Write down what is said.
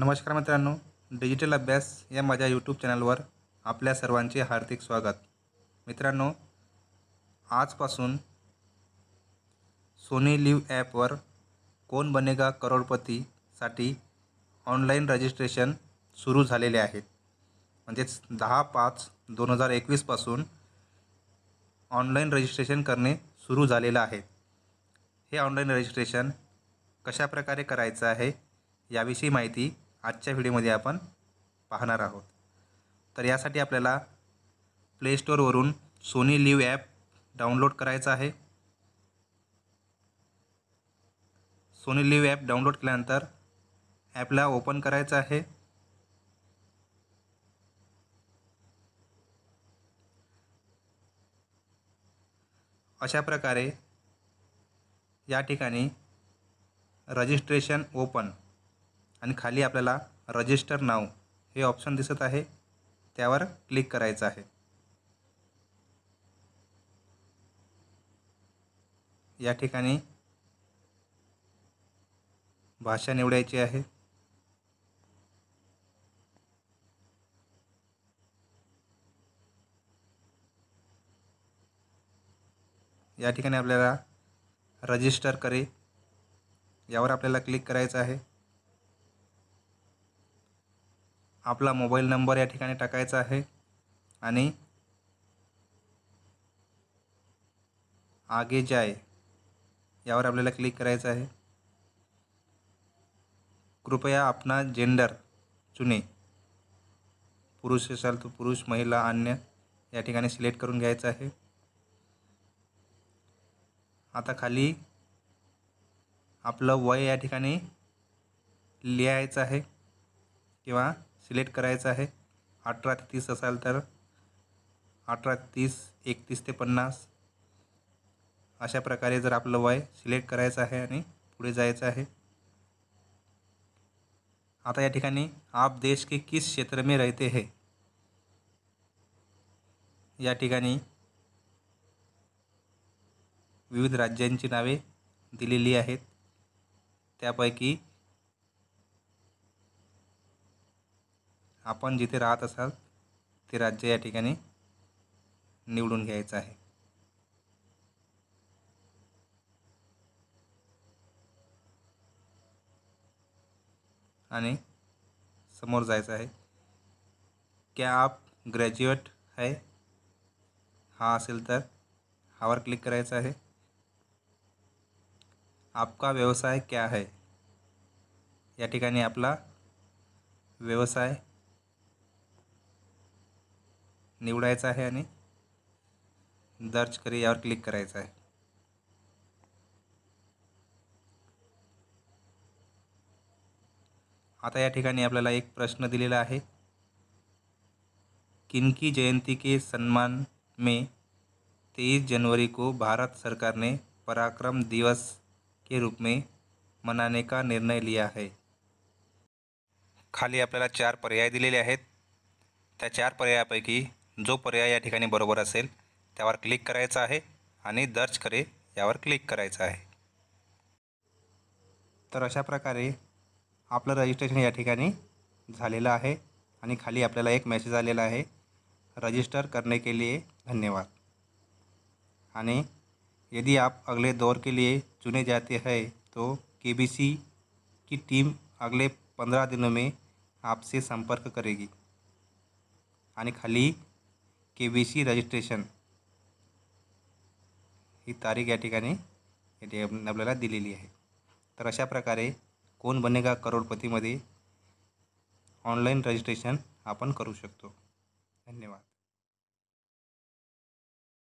नमस्कार मित्रांनो डिजिटल अभ्यास या माझ्या यूट्यूब चॅनलवर आपल्या सर्वांचे हार्दिक स्वागत मित्रांनो आजपासून सोनी लिव्ह ॲपवर कोण बनेगा करोडपतीसाठी ऑनलाईन रजिस्ट्रेशन सुरू झालेले आहेत म्हणजेच दहा पाच दोन हजार एकवीसपासून ऑनलाईन रजिस्ट्रेशन करणे सुरू झालेलं आहे हे ऑनलाईन रजिस्ट्रेशन कशाप्रकारे करायचं आहे याविषयी माहिती आजच्या व्हिडिओमध्ये आपण पाहणार आहोत तर यासाठी आपल्याला प्लेस्टोरवरून सोनी लिव्ह ॲप डाउनलोड करायचं आहे सोनी लिव्ह ॲप डाउनलोड केल्यानंतर ॲपला ओपन करायचं आहे अशा प्रकारे या ठिकाणी रजिस्ट्रेशन ओपन आणि खाली आपल्याला रजिस्टर नाव हे ऑप्शन दिसत आहे त्यावर क्लिक करायचं आहे या ठिकाणी भाषा निवडायची आहे या ठिकाणी आपल्याला रजिस्टर करे यावर आपल्याला क्लिक करायचं आहे आपला मोबाईल नंबर या ठिकाणी टाकायचा आहे आणि आगे जाय यावर आपल्याला क्लिक करायचं आहे कृपया आपला जेंडर चुने पुरुष असाल तर पुरुष महिला अन्य या ठिकाणी सिलेक्ट करून घ्यायचं आहे आता खाली आपलं वय या ठिकाणी लिहायचं आहे किंवा सिलेक्ट करायचं आहे अठरा ते तीस असाल तर अठरा ते तीस एकतीस ते पन्नास अशा प्रकारे जर आपलं वय सिलेक्ट करायचं आहे आणि पुढे जायचं आहे आता या ठिकाणी आप देश के किस क्षेत्र में रहते हैं या ठिकाणी विविध राज्यांची नावे दिलेली आहेत त्यापैकी आपण जिथे राहत असाल ते राज्य या ठिकाणी निवडून घ्यायचं आहे आणि समोर जायचं आहे क्या आप ग्रॅज्युएट है हा असेल तर हावर क्लिक करायचं आहे आपका व्यवसाय क्या है या ठिकाणी आपला व्यवसाय निवडायचं आहे आणि दर्ज करे यावर क्लिक करायचं आहे आता या ठिकाणी आपल्याला एक प्रश्न दिलेला आहे किनकी जयंती के सन्मान में तेईस जनवरी को भारत सरकार ने पराक्रम दिवस के रूप में मनाने का निर्णय लिया है खाली आपल्याला चार पर्याय दिलेले आहेत त्या चार पर्यायापैकी जो पर्याय या ठिकाणी बरोबर असेल त्यावर क्लिक करायचा आहे आणि दर्ज करे यावर क्लिक करायचं आहे तर अशा प्रकारे आपलं रजिस्ट्रेशन या ठिकाणी झालेलं आहे आणि खाली आपल्याला एक मेसेज आलेला आहे रजिस्टर करने के लिए धन्यवाद आणि यदि आप अगले दौर के लिए चुने जाते हैं तो के बी सी की टीम अगले पंधरा दिनों में आपसे संपर्क करेगी आणि खाली के बी सी रजिस्ट्रेशन ही तारीख या ठिकाणी आपल्याला दिलेली आहे तर अशा प्रकारे कोण बनेगा करोडपतीमध्ये ऑनलाईन रजिस्ट्रेशन आपण करू शकतो धन्यवाद